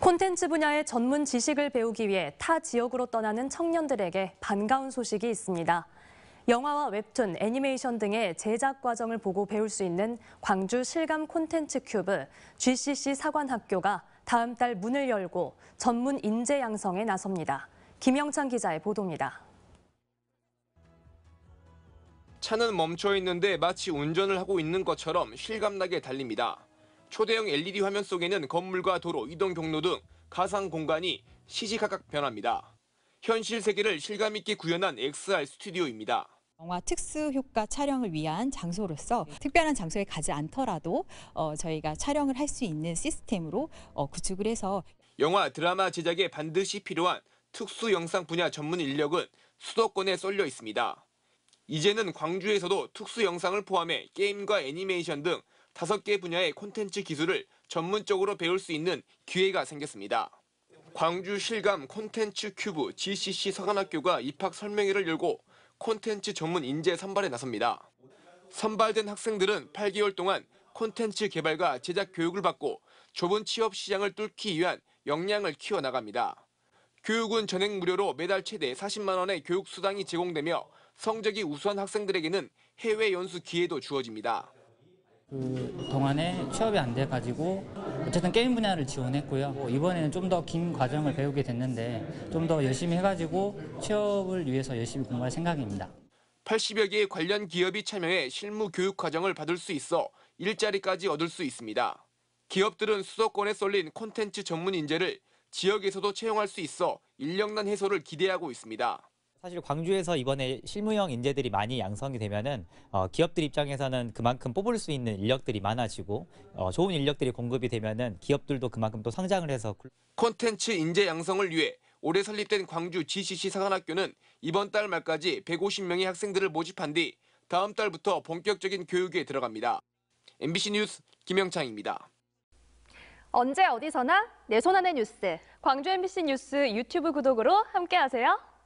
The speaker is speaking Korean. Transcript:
콘텐츠 분야의 전문 지식을 배우기 위해 타 지역으로 떠나는 청년들에게 반가운 소식이 있습니다. 영화와 웹툰, 애니메이션 등의 제작 과정을 보고 배울 수 있는 광주 실감 콘텐츠 큐브 GCC 사관학교가 다음 달 문을 열고 전문 인재 양성에 나섭니다. 김영찬 기자의 보도입니다. 차는 멈춰 있는데 마치 운전을 하고 있는 것처럼 실감나게 달립니다. 초대형 LED 화면 속에는 건물과 도로, 이동 경로 등 가상 공간이 시시각각 변합니다. 현실 세계를 실감 있게 구현한 XR 스튜디오입니다. 영화 특수 효과 촬영을 위한 장소로서 특별한 장소에 가지 않더라도 어, 저희가 촬영을 할 수 있는 시스템으로 어, 구축을 해서 영화 드라마 제작에 반드시 필요한 특수 영상 분야 전문 인력은 수도권에 쏠려 있습니다. 이제는 광주에서도 특수 영상을 포함해 게임과 애니메이션 등 다섯 개 분야의 콘텐츠 기술을 전문적으로 배울 수 있는 기회가 생겼습니다. 광주 실감 콘텐츠 큐브 GCC 서간학교가 입학 설명회를 열고 콘텐츠 전문 인재 선발에 나섭니다. 선발된 학생들은 8개월 동안 콘텐츠 개발과 제작 교육을 받고 좁은 취업 시장을 뚫기 위한 역량을 키워나갑니다. 교육은 전액 무료로 매달 최대 40만 원의 교육 수당이 제공되며 성적이 우수한 학생들에게는 해외 연수 기회도 주어집니다. 그 동안에 취업이 안 돼가지고 어쨌든 게임 분야를 지원했고요. 뭐 이번에는 좀 더 긴 과정을 배우게 됐는데 좀 더 열심히 해가지고 취업을 위해서 열심히 공부할 생각입니다. 80여 개의 관련 기업이 참여해 실무 교육 과정을 받을 수 있어 일자리까지 얻을 수 있습니다. 기업들은 수도권에 쏠린 콘텐츠 전문 인재를 지역에서도 채용할 수 있어 인력난 해소를 기대하고 있습니다. 사실 광주에서 이번에 실무형 인재들이 많이 양성이 되면은 어, 기업들 입장에서는 그만큼 뽑을 수 있는 인력들이 많아지고 어, 좋은 인력들이 공급이 되면은 기업들도 그만큼 또 성장을 해서 콘텐츠 인재 양성을 위해 올해 설립된 광주 GCC 사관학교는 이번 달 말까지 150명의 학생들을 모집한 뒤 다음 달부터 본격적인 교육에 들어갑니다. MBC 뉴스 김영창입니다. 언제 어디서나 내 손안의 뉴스. 광주 MBC 뉴스 유튜브 구독으로 함께하세요.